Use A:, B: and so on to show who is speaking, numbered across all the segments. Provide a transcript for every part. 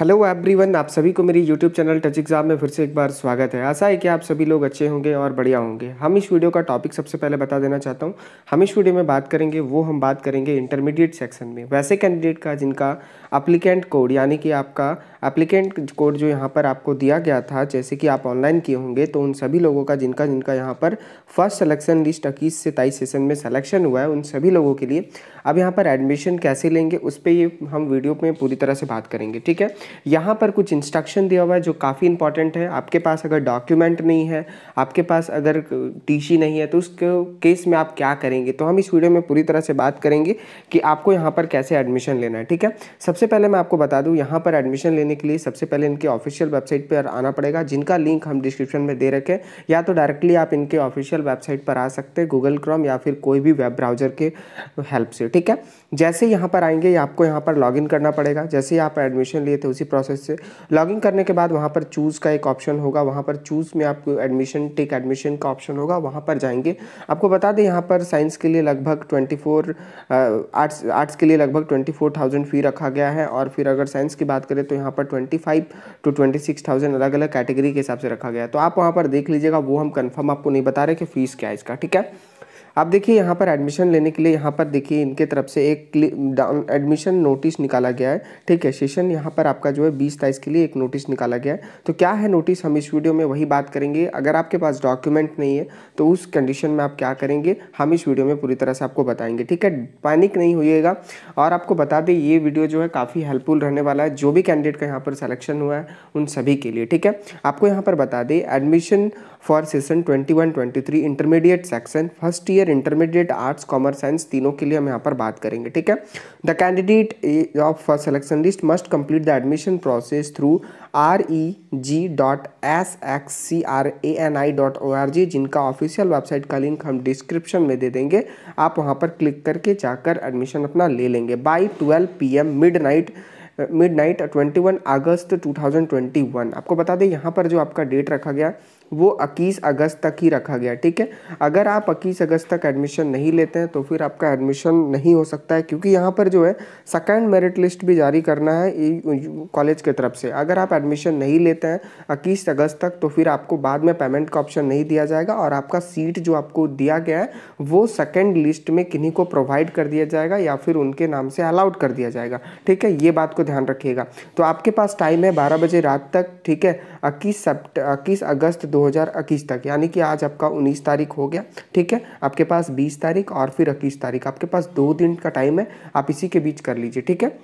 A: hello everyone आप सभी को मेरी यूट्यूब चैनल टच एग्जाम में फिर से एक बार स्वागत है आशा है कि आप सभी लोग अच्छे होंगे और बढ़िया होंगे हम इस वीडियो का टॉपिक सबसे पहले बता देना चाहता हूँ हम इस वीडियो में बात करेंगे वो हम बात करेंगे इंटरमीडिएट सेक्शन में वैसे कैंडिडेट का जिनका अप्लीकेंट कोड यानी कि आपका एप्लीकेंट कोड जो यहाँ पर आपको दिया गया था जैसे कि आप ऑनलाइन किए होंगे तो उन सभी लोगों का जिनका जिनका यहाँ पर फर्स्ट सलेक्शन लिस्ट इक्कीस से तेईस सेशन में सलेक्शन हुआ है उन सभी लोगों के लिए अब यहाँ पर एडमिशन कैसे लेंगे उस पर ये हम वीडियो में पूरी तरह से बात करेंगे ठीक है यहाँ पर कुछ इंस्ट्रक्शन दिया हुआ है जो काफ़ी इंपॉर्टेंट है आपके पास अगर डॉक्यूमेंट नहीं है आपके पास अगर टीसी नहीं है तो उस केस में आप क्या करेंगे तो हम इस वीडियो में पूरी तरह से बात करेंगे कि आपको यहाँ पर कैसे एडमिशन लेना है ठीक है सबसे पहले मैं आपको बता दूँ यहाँ पर एडमिशन लेने लेने के लिए सबसे पहले इनके ऑफिशियल वेबसाइट पर आना पड़ेगा जिनका लिंक हम डिस्क्रिप्शन में दे रखें या तो डायरेक्टली आप इनके ऑफिशियल वेबसाइट पर आ सकते हैं गूगल क्रोम या फिर कोई भी वेब ब्राउजर के हेल्प से ठीक है जैसे यहाँ पर आएंगे आपको यहाँ पर लॉगिन करना पड़ेगा जैसे ही आप एडमिशन लिए थे उसी प्रोसेस से लॉगिन करने के बाद वहाँ पर चूज़ का एक ऑप्शन होगा वहाँ पर चूज़ में आपको एडमिशन टेक एडमिशन का ऑप्शन होगा वहाँ पर जाएंगे आपको बता दें यहाँ पर साइंस के लिए लगभग ट्वेंटी फोर आर्ट्स आर्ट्स के लिए लगभग ट्वेंटी फोर थाउजेंड फ़ी रखा गया है और फिर अगर साइंस की बात करें तो यहाँ पर पर twenty five to twenty six thousand अलग अलग कैटेगरी के हिसाब से रखा गया है तो आप वहाँ पर देख लीजिएगा वो हम कन्फर्म आपको नहीं बता रहे कि फ़ीस क्या है इसका ठीक है आप देखिए यहाँ पर एडमिशन लेने के लिए यहाँ पर देखिए इनके तरफ से एक डाउन एडमिशन नोटिस निकाला गया है ठीक है सेशन यहाँ पर आपका जो है बीस तेईस के लिए एक नोटिस निकाला गया है तो क्या है नोटिस हम इस वीडियो में वही बात करेंगे अगर आपके पास डॉक्यूमेंट नहीं है तो उस कंडीशन में आप क्या करेंगे हम इस वीडियो में पूरी तरह से आपको बताएंगे ठीक है पैनिक नहीं होइएगा और आपको बता दें ये वीडियो जो है काफ़ी हेल्पफुल रहने वाला है जो भी कैंडिडेट का यहाँ पर सलेक्शन हुआ है उन सभी के लिए ठीक है आपको यहाँ पर बता दें admission for session twenty one intermediate section first year year intermediate arts commerce science तीनों के लिए हम यहाँ पर बात करेंगे ठीक है the candidate of selection list must complete the admission process through R E G dot S X C R A N I dot O R G जिनका ऑफिशियल वेबसाइट का लिंक हम डिस्क्रिप्शन में दे देंगे आप वहाँ पर क्लिक करके जाकर एडमिशन अपना ले लेंगे by twelve PM midnight midnight twenty ट्वेंटी वन अगस्त टू थाउजेंड ट्वेंटी वन आपको बता दें यहाँ पर जो आपका डेट रखा गया वो 21 अगस्त तक ही रखा गया ठीक है अगर आप 21 अगस्त तक एडमिशन नहीं लेते हैं तो फिर आपका एडमिशन नहीं हो सकता है क्योंकि यहाँ पर जो है सेकेंड मेरिट लिस्ट भी जारी करना है कॉलेज के तरफ से अगर आप एडमिशन नहीं लेते हैं इक्कीस अगस्त तक तो फिर आपको बाद में पेमेंट का ऑप्शन नहीं दिया जाएगा और आपका सीट जो आपको दिया गया है वो सेकेंड लिस्ट में किन्हीं को प्रोवाइड कर दिया जाएगा या फिर उनके नाम से अलाउड कर दिया जाएगा ठीक है ये बात को ध्यान रखिएगा तो आपके पास टाइम है बारह बजे रात तक ठीक है इक्कीस सेप्ट अगस्त दो 2021 तक यानी कि आज आपका 19 तारीख हो गया ठीक है आपके पास 20 तारीख और फिर इक्कीस तारीख आपके पास दो दिन का टाइम है आप इसी के बीच कर लीजिए ठीक है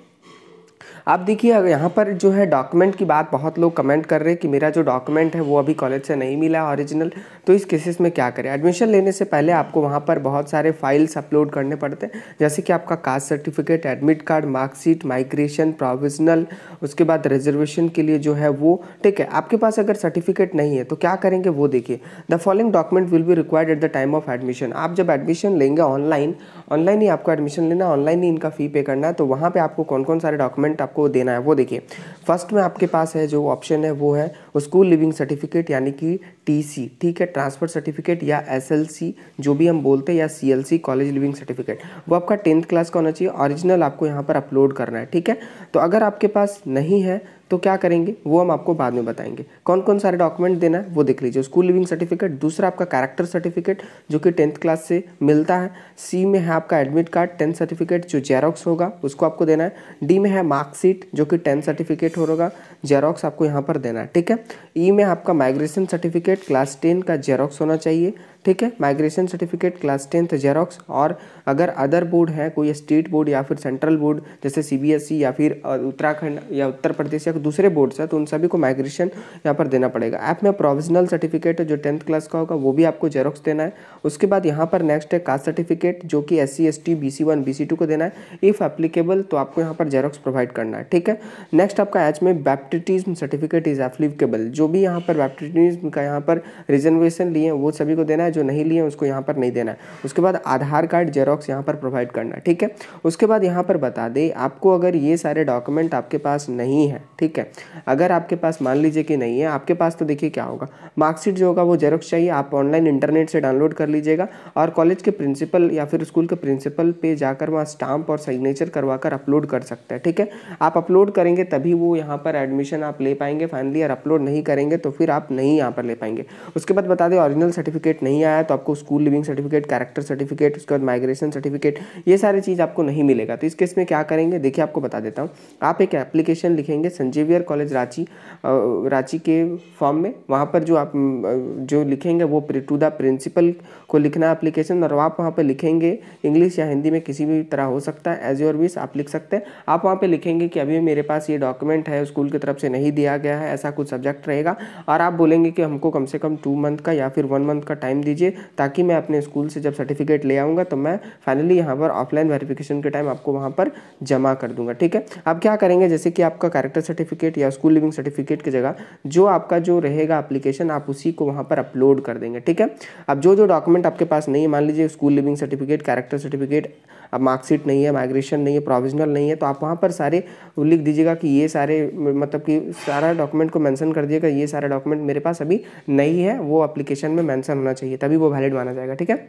A: आप देखिए यहाँ पर जो है डॉक्यूमेंट की बात बहुत लोग कमेंट कर रहे हैं कि मेरा जो डॉक्यूमेंट है वो अभी कॉलेज से नहीं मिला ओरिजिनल तो इस केसेस में क्या करें एडमिशन लेने से पहले आपको वहाँ पर बहुत सारे फाइल्स अपलोड करने पड़ते हैं जैसे कि आपका caste certificate admit card marksheet migration provisional उसके बाद रिजर्वेशन के लिए जो है वो ठीक है आपके पास अगर सर्टिफिकेट नहीं है तो क्या करेंगे वो देखिए the following document will be required at the time of admission आप जब एडमिशन लेंगे ऑनलाइन ऑनलाइन ही आपको एडमिशन लेना ऑनलाइन ही इनका फ़ी पे करना है तो वहाँ पर आपको कौन कौन सारे डॉक्यूमेंट आपको आपको देना है वो देखिए फर्स्ट में आपके पास है जो ऑप्शन है वो है स्कूल लिविंग सर्टिफिकेट यानी कि टीसी ठीक है ट्रांसफर सर्टिफिकेट या एसएलसी जो भी हम बोलते हैं या सीएलसी कॉलेज लिविंग सर्टिफिकेट वो आपका टेंथ क्लास का होना चाहिए ऑरिजिनल आपको यहाँ पर अपलोड करना है ठीक है तो अगर आपके पास नहीं है तो क्या करेंगे वो हम आपको बाद में बताएंगे कौन कौन सारे डॉक्यूमेंट देना है वो देख लीजिए स्कूल लिविंग सर्टिफिकेट दूसरा आपका कैरेक्टर सर्टिफिकेट जो कि टेंथ क्लास से मिलता है सी में है आपका एडमिट कार्ड टेंथ सर्टिफिकेट जो जेरोक्स होगा उसको आपको देना है डी में है मार्कशीट जो कि टेंथ सर्टिफिकेट होगा जेरोक्स आपको यहाँ पर देना है ठीक है ई e में आपका माइग्रेशन सर्टिफिकेट क्लास टेन का जेरोक्स होना चाहिए ठीक है migration certificate class tenth xerox और अगर अदर बोर्ड है कोई स्टेट बोर्ड या फिर सेंट्रल बोर्ड जैसे सीबीएसई e या फिर उत्तराखंड या उत्तर प्रदेश या दूसरे बोर्ड है तो उन सभी को माइग्रेशन यहाँ पर देना पड़ेगा ऐप में प्रोविजनल सर्टिफिकेट जो टेंथ क्लास का होगा वो भी आपको जेरोक्स देना है उसके बाद यहाँ पर नेक्स्ट है कास्ट सर्टिफिकेट जो कि S C S T B C one B C two को देना है इफ़ एप्लीकेबल तो आपको यहाँ पर जेरोक्स प्रोवाइड करना है ठीक है नेक्स्ट आपका एच में बैप्टिटिज्म सर्टिफिकेट इज एप्लीकेबल जो भी यहाँ पर बैप्टिटिज्म का यहाँ पर रिजर्वेशन लिए वो सभी को देना है जो नहीं लिए उसको यहाँ पर नहीं देना है उसके बाद आधार कार्ड जेरोक्स यहाँ पर प्रोवाइड करना ठीक है उसके बाद यहाँ पर बता दे आपको अगर ये सारे डॉक्यूमेंट आपके पास नहीं है ठीक है अगर आपके पास मान लीजिए कि नहीं है आपके पास तो देखिए क्या होगा मार्कशीट जो होगा वो जेरोक्स चाहिए आप ऑनलाइन इंटरनेट से डाउनलोड कर लीजिएगा और कॉलेज के प्रिंसिपल या फिर स्कूल के प्रिंसिपल पे जाकर वहाँ स्टाम्प और सिग्नेचर करवा कर अपलोड कर सकते हैं ठीक है आप अपलोड करेंगे तभी वो यहाँ पर एडमिशन आप ले पाएंगे फाइनली अगर अपलोड नहीं करेंगे तो फिर आप नहीं यहाँ पर ले पाएंगे उसके बाद बता दें ओरिजिनल सर्टिफिकेट नहीं आया तो आपको school leaving certificate character certificate उसके बाद माइग्रेशन सर्टिफिकेट ये सारी चीज़ आपको नहीं मिलेगा तो इस केस में क्या करेंगे देखिए आपको बता देता हूँ आप एक एप्लीकेशन लिखेंगे संजीवियर कॉलेज रांची रांची के फॉर्म में वहाँ पर जो आप जो लिखेंगे वो टू द प्रिंसिपल को लिखना एप्लीकेशन और आप वहाँ पर लिखेंगे इंग्लिश या हिंदी में किसी भी तरह हो सकता है एज योर विस आप लिख सकते हैं आप वहाँ पर लिखेंगे कि अभी मेरे पास ये डॉक्यूमेंट है स्कूल की तरफ से नहीं दिया गया है ऐसा कुछ सब्जेक्ट रहेगा और आप बोलेंगे कि हमको कम से कम टू मंथ का या फिर वन मंथ का टाइम दीजिए ताकि मैं अपने स्कूल से जब सर्टिफिकेट ले आऊँगा तो मैं फाइनली यहाँ पर ऑफलाइन वेरिफिकेशन के टाइम आपको वहाँ पर जमा कर दूंगा ठीक है आप क्या करेंगे जैसे कि आपका कैरेक्टर सर्टिफिकेट या स्कूल लिविंग सर्टिफिकेट की जगह जो आपका जो रहेगा अप्लीकेशन आप उसी को वहाँ पर अपलोड कर देंगे ठीक है अब जो जो डॉक्यूमेंट आपके पास नहीं मान लीजिए school leaving certificate character certificate अब मार्कशीट नहीं है माइग्रेशन नहीं है प्रोविजनल नहीं है तो आप वहाँ पर सारे लिख दीजिएगा कि ये सारे मतलब कि सारा डॉक्यूमेंट को मैंसन कर दिएगा ये सारा डॉक्यूमेंट मेरे पास अभी नहीं है वो अप्लीकेशन में मैंसन होना चाहिए तभी वो वैलिड माना जाएगा ठीक है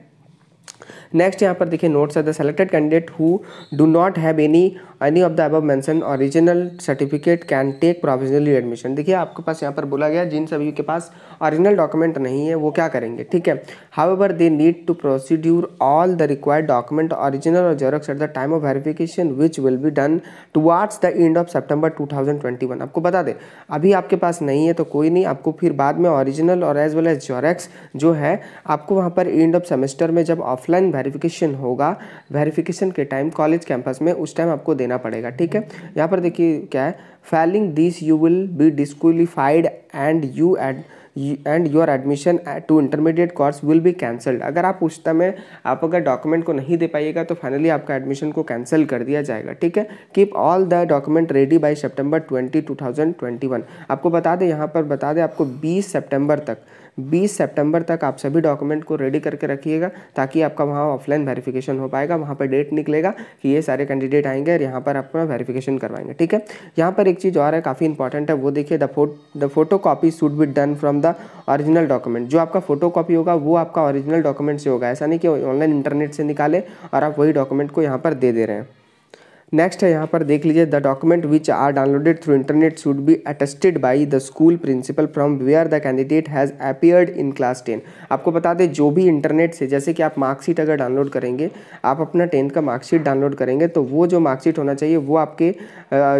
A: नेक्स्ट यहाँ पर देखिए notes are the selected candidate who do not have any any of the above mentioned original certificate can take provisionally admission देखिए आपके पास यहाँ पर बोला गया जिन सभी के पास ऑरिजिनल डॉक्यूमेंट नहीं है वो क्या करेंगे ठीक है however they need to procedure all the required document original और xerox at the time of verification which will be done towards the end of September two thousand twenty one आपको बता दें अभी आपके पास नहीं है तो कोई नहीं आपको फिर बाद में ऑरिजिनल और एज वेल एज जोरेक्स जो है आपको वहाँ पर एंड ऑफ सेमेस्टर में जब ऑफलाइन वेरिफिकेशन होगा वेरिफिकेशन के टाइम कॉलेज कैंपस में उस टाइम आपको देना देना पड़ेगा ठीक है यहाँ पर देखिए क्या है failing this you will be disqualified and you add and your admission to intermediate course will be cancelled अगर आप उस समय आप अगर डॉक्यूमेंट को नहीं दे पाइएगा तो फाइनली आपका एडमिशन को कैंसिल कर दिया जाएगा ठीक है keep all the document ready by twenty two thousand twenty one आपको बता दें यहाँ पर बता दें आपको बीस सेप्टेंबर तक बीस सितंबर तक आप सभी डॉक्यूमेंट को रेडी करके रखिएगा ताकि आपका वहाँ ऑफलाइन वेरिफिकेशन हो पाएगा वहाँ पर डेट निकलेगा कि ये सारे कैंडिडेट आएंगे और यहाँ पर अपना वेरिफिकेशन करवाएंगे ठीक है यहाँ पर एक चीज़ और है काफ़ी इंपॉर्टेंट है वो देखिए the the photocopy should be done from the original document जो आपका फोटो कॉपी होगा वो आपका ऑरिजिनल डॉक्यूमेंट से होगा ऐसा नहीं कि ऑनलाइन इंटरनेट से निकाले और आप वही डॉक्यूमेंट को यहाँ पर दे दे रहे हैं नेक्स्ट है यहाँ पर देख लीजिए the document which are downloaded through internet should be attested by the school principal from where the candidate has appeared in class ten आपको बता दें जो भी इंटरनेट से जैसे कि आप मार्कशीट अगर डाउनलोड करेंगे आप अपना टेंथ का मार्कशीट डाउनलोड करेंगे तो वो जो मार्कशीट होना चाहिए वो आपके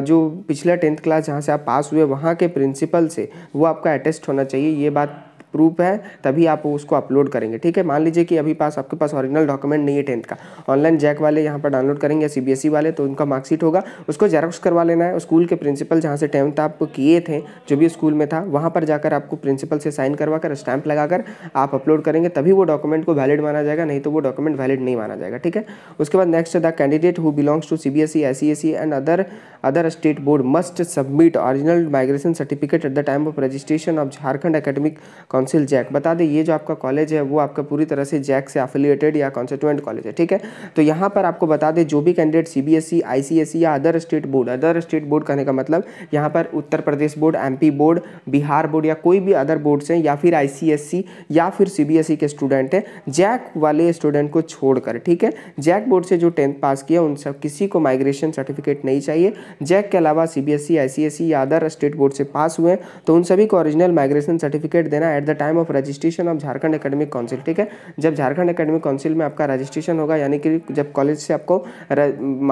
A: जो पिछला टेंथ क्लास जहाँ से आप पास हुए वहाँ के प्रिंसिपल से वो आपका अटेस्ट होना चाहिए ये बात प्रूफ है तभी आप उसको अपलोड करेंगे ठीक है मान लीजिए कि अभी पास आपके पास ओरिजिनल डॉक्यूमेंट नहीं है टेंथ का ऑनलाइन जैक वाले यहाँ पर डाउनलोड करेंगे या सी वाले तो उनका मार्कशीट होगा उसको जेरोक्स करवा लेना है स्कूल के प्रिंसिपल जहाँ से टेंथ आप किए थे जो भी स्कूल में था वहाँ पर जाकर आपको प्रिंसिपल से साइन करवा कर स्टैंप लगाकर आप अपलोड करेंगे तभी वो डॉक्यूमेंट को वैलिड माना जाएगा नहीं तो वो डॉक्यूमेंट वैलिड नहीं माना जाएगा ठीक है उसके बाद next the candidate who belongs to C B E S C S C and other other state board must submit original migration certificate at the time of registration of Jharkhand academic council JAC बता दें ये जो आपका college है वो आपका पूरी तरह से जैक से एफिलिएटेड या कॉन्स्टिट्यूएंट कॉलेज है ठीक है तो यहाँ पर आपको बता दें जो भी candidate C B S I C S या other state board other state board कहने का मतलब यहाँ पर Uttar Pradesh board M P board Bihar board या कोई भी अदर बोर्ड से या फिर आई e या फिर सी बी एस ई के स्टूडेंट हैं जैक वाले स्टूडेंट को छोड़कर ठीक है जैक बोर्ड से जो टेंथ पास किया उन सब किसी को माइग्रेशन सर्टिफिकेट नहीं चाहिए जैक के अलावा सी B S I C S या अदर स्टेट बोर्ड से पास हुए तो उन सभी को ओरिजिनल माइग्रेशन सर्टिफिकेट देना eight the time of registration of Jharkhand academic council ठीक है जब झारखंड एकेडमिक काउंसिल में आपका रजिस्ट्रेशन होगा यानी कि जब कॉलेज से आपको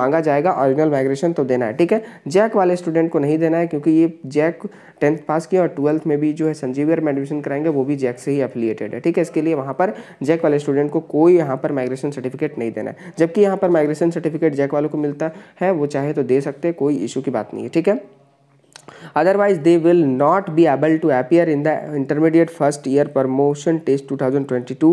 A: मांगा जाएगा ऑरिजिनल माइग्रेशन तो देना है ठीक है जैक वाले स्टूडेंट को नहीं देना है क्योंकि ये जैक टेंथ पास किया और ट्वेल्थ में भी जो है संजीवियर में एडमिशन कराएंगे वो भी जैक से ही अफिलिएटेड है ठीक है इसके लिए वहाँ पर जैक वाले स्टूडेंट को कोई यहाँ पर माइग्रेशन सर्टिफिकेट नहीं देना है जबकि यहाँ पर माइग्रेशन सर्टिफिकेट जैक वालों को मिलता है वो चाहे तो दे सकते हैं कोई इशू की बात नहीं है ठीक है otherwise they will not be able to appear in the intermediate first year promotion test 2022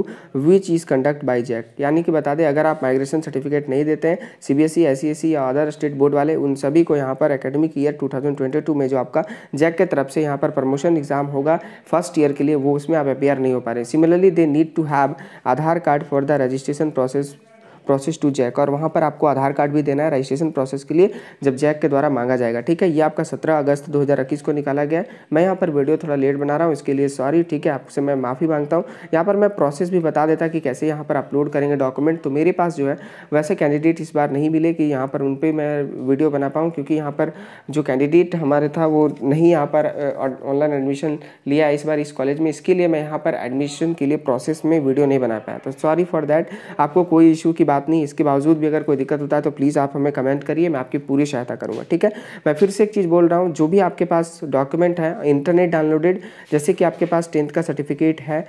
A: which is conduct by JAC यानी कि बता दें अगर आप माइग्रेशन सर्टिफिकेट नहीं देते हैं C B S E S C या अदर स्टेट बोर्ड वाले उन सभी को यहाँ पर एकेडमिक ईयर टू में जो आपका जैक के तरफ से यहाँ पर प्रमोशन एग्जाम होगा फर्स्ट ईयर के लिए वो उसमें आप अपेयर नहीं हो पा रहे similarly they need to have Aadhaar card for the registration process process to JAC और वहाँ पर आपको आधार कार्ड भी देना है रजिस्ट्रेशन प्रोसेस के लिए जब जैक के द्वारा मांगा जाएगा ठीक है ये आपका सत्रह अगस्त दो को निकाला गया है मैं यहाँ पर वीडियो थोड़ा लेट बना रहा हूँ इसके लिए सॉरी ठीक है आपसे मैं माफ़ी मांगता हूँ यहाँ पर मैं प्रोसेस भी बता देता कि कैसे यहाँ पर अपलोड करेंगे डॉक्यूमेंट तो मेरे पास जो है वैसे कैंडिडेट इस बार नहीं मिले कि यहाँ पर उन पर मैं वीडियो बना पाऊँ क्योंकि यहाँ पर जो कैंडिडेट हमारे था वो नहीं यहाँ पर ऑनलाइन एडमिशन लिया इस बार इस कॉलेज में इसके लिए मैं यहाँ पर एडमिशन के लिए प्रोसेस में वीडियो नहीं बना पाया तो सॉरी फॉर देट आपको कोई इशू की बात नहीं इसके बावजूद भी अगर कोई दिक्कत होता है तो प्लीज़ आप हमें कमेंट करिए मैं आपकी पूरी सहायता करूँगा ठीक है मैं फिर से एक चीज़ बोल रहा हूँ जो भी आपके पास डॉक्यूमेंट है इंटरनेट डाउनलोडेड जैसे कि आपके पास टेंथ का सर्टिफिकेट है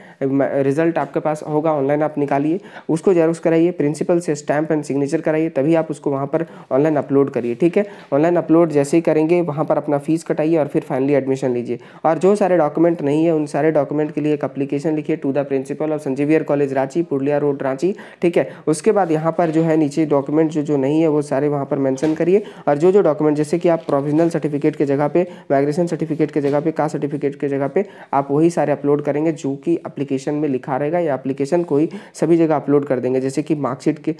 A: रिजल्ट आपके पास होगा ऑनलाइन आप निकालिए उसको जेरोक्स कराइए प्रिंसिपल से स्टैम्प एंड सिग्नेचर कराइए तभी आप उसको वहाँ पर ऑनलाइन अपलोड करिए ठीक है ऑनलाइन अपलोड जैसे ही करेंगे वहाँ पर अपना फीस कटाइए और फिर फाइनली एडमिशन लीजिए और जो सारे डॉक्यूमेंट नहीं है उन सारे डॉक्यूमेंट के लिए एक अप्लीकेशन लिखिए टू द प्रिंसिपल ऑफ संजीवियर कॉलेज रांची पुरलिया रोड रांची ठीक है उसके बाद यहाँ पर जो है नीचे डॉक्यूमेंट जो जो नहीं है वो सारे वहाँ पर मैंशन करिए और जो जो डॉक्यूमेंट जैसे कि आप प्रोविजनल सर्टिफिकेट के जगह पे माइग्रेशन सर्टिफिकेट के जगह पे कास्ट सर्टिफिकेट के जगह पे आप वही सारे अपलोड करेंगे जो कि अप्लीकेशन में लिखा रहेगा या अप्लीकेशन को ही सभी जगह अपलोड कर देंगे जैसे कि मार्कशीट के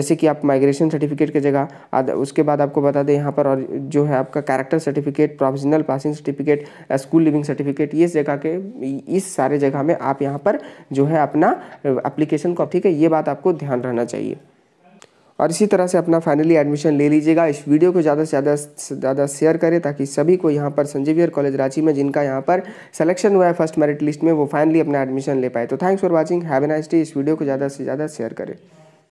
A: जैसे कि आप माइग्रेशन सर्टिफिकेट के जगह उसके बाद आपको बता दें यहाँ पर और जो है आपका character certificate provisional passing certificate school leaving certificate ये जगह के इस सारे जगह में आप यहाँ पर जो है अपना अप्लीकेशन को ठीक है ये बात आपको ध्यान रहना चाहिए और इसी तरह से अपना फाइनली एडमिशन ले लीजिएगा इस वीडियो को ज़्यादा से ज़्यादा ज़्यादा शेयर करें ताकि सभी को यहाँ पर संजीवियर कॉलेज रांची में जिनका यहाँ पर सिलेक्शन हुआ है फर्स्ट मेरिट लिस्ट में वो फाइनली अपना एडमिशन ले पाए तो thanks for watching have a nice day इस वीडियो को ज़्यादा से ज़्यादा शेयर करें